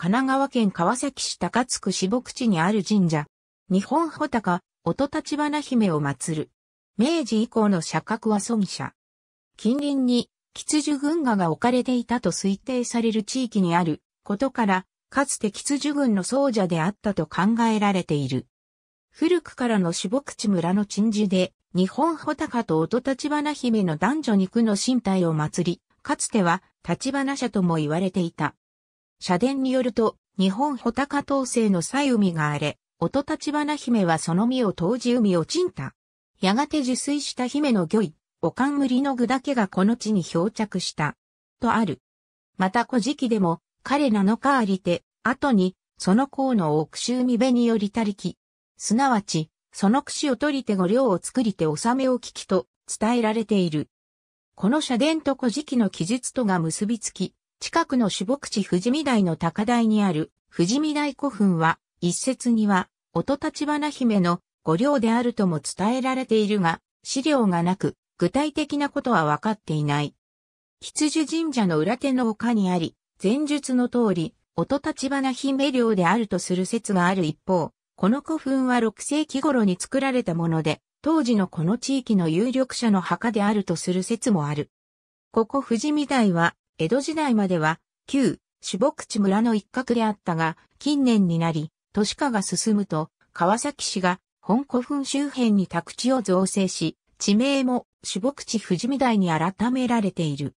神奈川県川崎市高津区下口地にある神社。日本穂高、音立花姫を祀る。明治以降の社格は尊者。近隣に、吉樹軍画が置かれていたと推定される地域にあることから、かつて吉樹軍の僧者であったと考えられている。古くからの下口地村の鎮守で、日本穂高と音立花姫の男女肉の身体を祀り、かつては立花社とも言われていた。社伝によると、日本穂高統制の際海が荒れ、音立花姫はその身を投じ海を沈た。やがて受水した姫の御意、お冠の具だけがこの地に漂着した。とある。また古事記でも、彼なのかありて、後に、その甲の奥州海辺によりたりき。すなわち、その櫛を取りて御領を作りて納めを聞きと伝えられている。この社伝と古事記の記述とが結びつき、近くの主牧地富士見台の高台にある富士見台古墳は、一説には、音立花姫の御陵であるとも伝えられているが、資料がなく、具体的なことは分かっていない。羊樹神社の裏手の丘にあり、前述の通り、音立花姫陵であるとする説がある一方、この古墳は6世紀頃に作られたもので、当時のこの地域の有力者の墓であるとする説もある。ここ富士見台は、江戸時代までは、旧、主牧地村の一角であったが、近年になり、都市化が進むと、川崎市が本古墳周辺に宅地を造成し、地名も主牧地富士見台に改められている。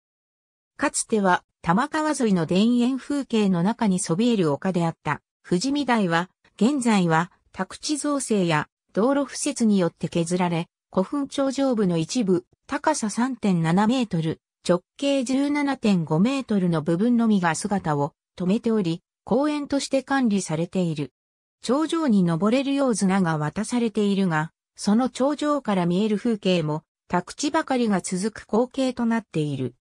かつては、玉川沿いの田園風景の中にそびえる丘であった、富士見台は、現在は、宅地造成や道路敷設によって削られ、古墳頂上部の一部、高さ3.7メートル、直径17.5メートルの部分のみが姿を止めており、公園として管理されている。頂上に登れるよう綱が渡されているが、その頂上から見える風景も、宅地ばかりが続く光景となっている。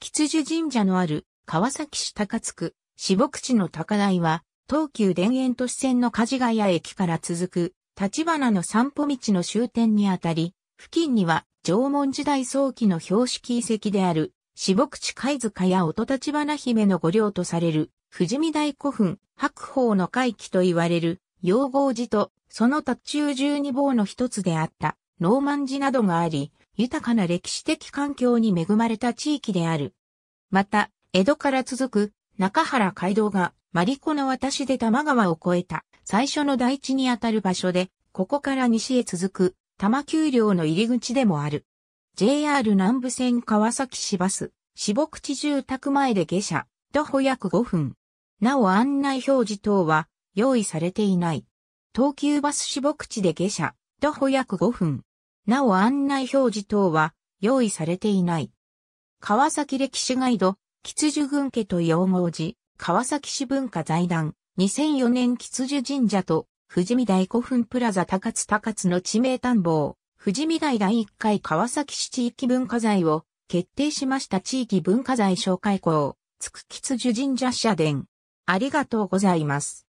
吉樹神社のある川崎市高津区、四牧地の高台は、東急田園都市線の梶ヶ谷駅から続く、立花の散歩道の終点にあたり、付近には縄文時代早期の標識遺跡である、四牧地貝塚や音立花姫の御陵とされる、富士見大古墳、白鳳の回帰と言われる、養合寺と、その途中十二坊の一つであった、ノーマン寺などがあり、豊かな歴史的環境に恵まれた地域である。また、江戸から続く中原街道がマリコの渡しで多摩川を越えた最初の大地にあたる場所で、ここから西へ続く多摩丘陵の入り口でもある。JR 南武線川崎市バス、芝地住宅前で下車、徒歩約5分。なお案内表示等は用意されていない。東急バス芝地で下車、徒歩約5分。なお案内表示等は用意されていない。川崎歴史ガイド、吉寿群家と用文字、川崎市文化財団、2004年吉寿神社と富士見台古墳プラザ高津高津の地名探訪、富士見台第1回川崎市地域文化財を決定しました地域文化財紹介校、つくきつ樹神社社殿。ありがとうございます。